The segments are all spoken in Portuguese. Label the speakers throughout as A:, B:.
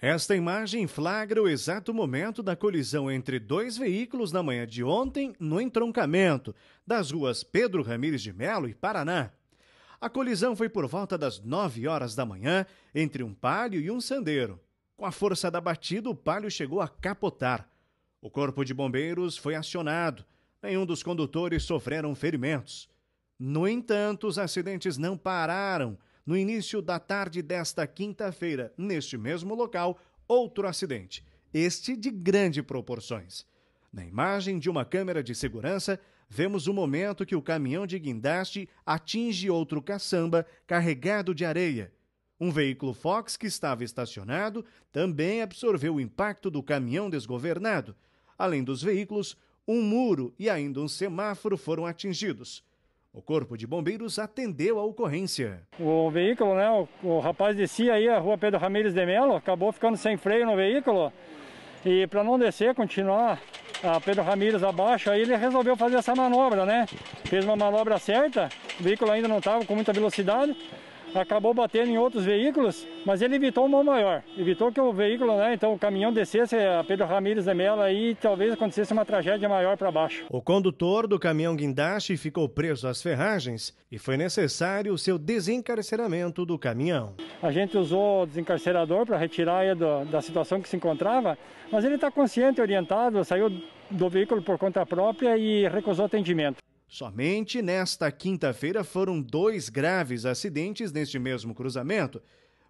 A: Esta imagem flagra o exato momento da colisão entre dois veículos na manhã de ontem no entroncamento das ruas Pedro Ramires de Melo e Paraná. A colisão foi por volta das 9 horas da manhã entre um palio e um sandeiro. Com a força da batida, o palio chegou a capotar. O corpo de bombeiros foi acionado. Nenhum dos condutores sofreram ferimentos. No entanto, os acidentes não pararam no início da tarde desta quinta-feira, neste mesmo local, outro acidente, este de grandes proporções. Na imagem de uma câmera de segurança, vemos o momento que o caminhão de guindaste atinge outro caçamba carregado de areia. Um veículo Fox que estava estacionado também absorveu o impacto do caminhão desgovernado. Além dos veículos, um muro e ainda um semáforo foram atingidos. O Corpo de Bombeiros atendeu
B: a ocorrência. O veículo, né, o, o rapaz descia aí a rua Pedro Ramírez de Melo, acabou ficando sem freio no veículo. E para não descer, continuar a Pedro Ramírez abaixo, aí ele resolveu fazer essa manobra, né? Fez uma manobra certa, o veículo ainda não estava com muita velocidade acabou batendo em outros veículos, mas ele evitou mal maior. Evitou que o veículo, né, então o caminhão descesse a Pedro Ramírez de Mela e talvez acontecesse uma tragédia maior para baixo. O condutor do caminhão guindaste ficou preso às ferragens e foi necessário o seu desencarceramento do caminhão. A gente usou o desencarcerador para retirar ele da situação que se encontrava, mas ele está consciente, orientado, saiu do veículo por conta própria e recusou atendimento. Somente nesta quinta-feira foram dois
A: graves acidentes neste mesmo cruzamento,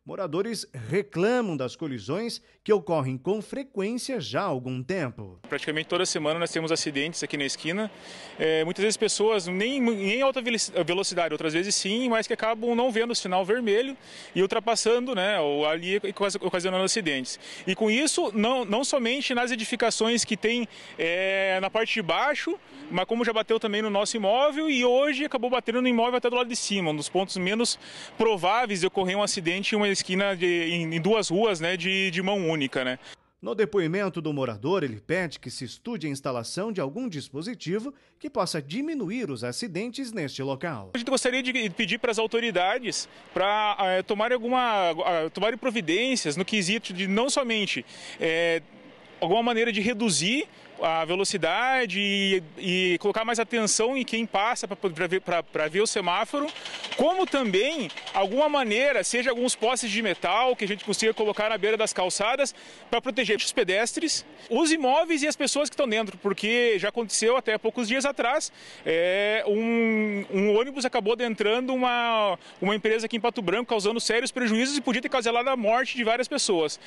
A: moradores reclamam das colisões que ocorrem com frequência já há algum tempo.
C: Praticamente toda semana nós temos acidentes aqui na esquina. É, muitas vezes pessoas, nem em alta velocidade, outras vezes sim, mas que acabam não vendo o sinal vermelho e ultrapassando né, ou ali ocasionando acidentes. E com isso, não, não somente nas edificações que tem é, na parte de baixo, mas como já bateu também no nosso imóvel e hoje acabou batendo no imóvel até do lado de cima, um dos pontos menos prováveis de ocorrer um acidente em uma esquina, de, em, duas ruas, né, de,
A: de mão única, né. No depoimento do morador, ele pede que se estude a instalação de algum dispositivo que possa diminuir os acidentes neste local.
C: A gente gostaria de pedir para as autoridades para é, tomarem alguma, ah, tomar providências no quesito de não somente é, alguma maneira de reduzir a velocidade e, e, colocar mais atenção em quem passa para ver, ver o semáforo, como também alguma maneira, seja alguns postes de metal que a gente consiga colocar na beira das calçadas para proteger os pedestres, os imóveis e as pessoas que estão dentro, porque já aconteceu até poucos dias atrás, é, um, um, ônibus acabou adentrando uma, uma empresa aqui em Pato Branco, causando sérios prejuízos e podia ter causado a morte de várias pessoas.